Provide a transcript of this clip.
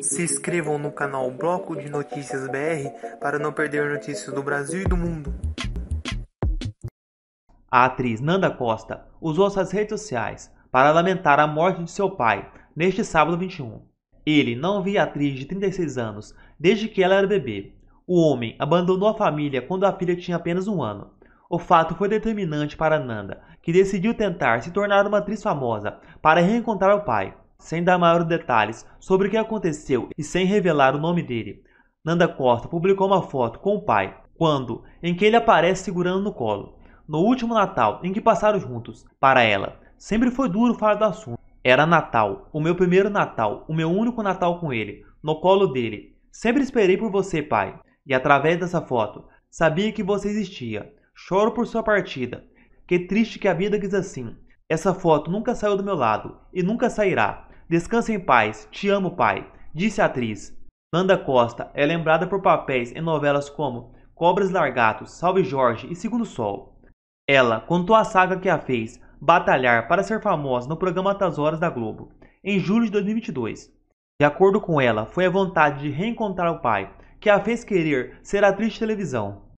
Se inscrevam no canal Bloco de Notícias BR para não perder notícias do Brasil e do mundo. A atriz Nanda Costa usou suas redes sociais para lamentar a morte de seu pai neste sábado 21. Ele não via a atriz de 36 anos desde que ela era bebê. O homem abandonou a família quando a filha tinha apenas um ano. O fato foi determinante para Nanda, que decidiu tentar se tornar uma atriz famosa para reencontrar o pai sem dar maiores detalhes sobre o que aconteceu e sem revelar o nome dele. Nanda Costa publicou uma foto com o pai, quando, em que ele aparece segurando no colo, no último Natal em que passaram juntos. Para ela, sempre foi duro falar do assunto. Era Natal, o meu primeiro Natal, o meu único Natal com ele, no colo dele. Sempre esperei por você, pai. E através dessa foto, sabia que você existia. Choro por sua partida. Que triste que a vida quis assim. Essa foto nunca saiu do meu lado e nunca sairá. Descanse em paz, te amo, pai, disse a atriz. Nanda Costa é lembrada por papéis em novelas como Cobras Largatos, Salve Jorge e Segundo Sol. Ela contou a saga que a fez batalhar para ser famosa no programa das Horas da Globo, em julho de 2022. De acordo com ela, foi a vontade de reencontrar o pai que a fez querer ser atriz de televisão.